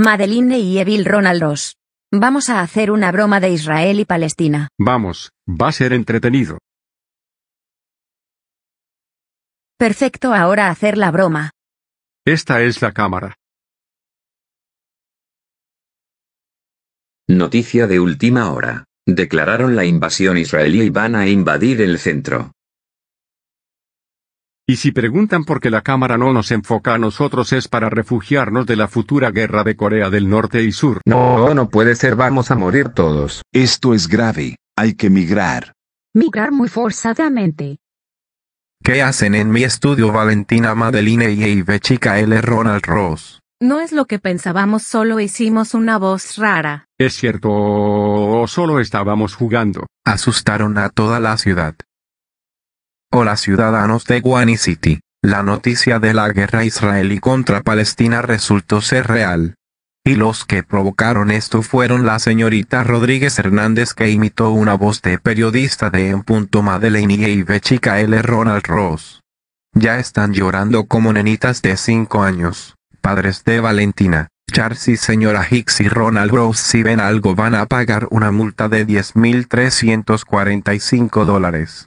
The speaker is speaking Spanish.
Madeline y Evil Ronald Ross. Vamos a hacer una broma de Israel y Palestina. Vamos, va a ser entretenido. Perfecto, ahora hacer la broma. Esta es la cámara. Noticia de última hora. Declararon la invasión israelí y van a invadir el centro. Y si preguntan por qué la cámara no nos enfoca a nosotros es para refugiarnos de la futura guerra de Corea del Norte y Sur. No, no puede ser, vamos a morir todos. Esto es grave, hay que migrar. Migrar muy forzadamente. ¿Qué hacen en mi estudio Valentina Madeline y Eve Chica L. Ronald Ross? No es lo que pensábamos, solo hicimos una voz rara. Es cierto, solo estábamos jugando. Asustaron a toda la ciudad. Hola ciudadanos de Guani City. La noticia de la guerra israelí contra Palestina resultó ser real. Y los que provocaron esto fueron la señorita Rodríguez Hernández que imitó una voz de periodista de En Punto Madeleine y Bechica L. Ronald Ross. Ya están llorando como nenitas de 5 años, padres de Valentina, Charles y señora Hicks y Ronald Ross si ven algo van a pagar una multa de 10.345 dólares.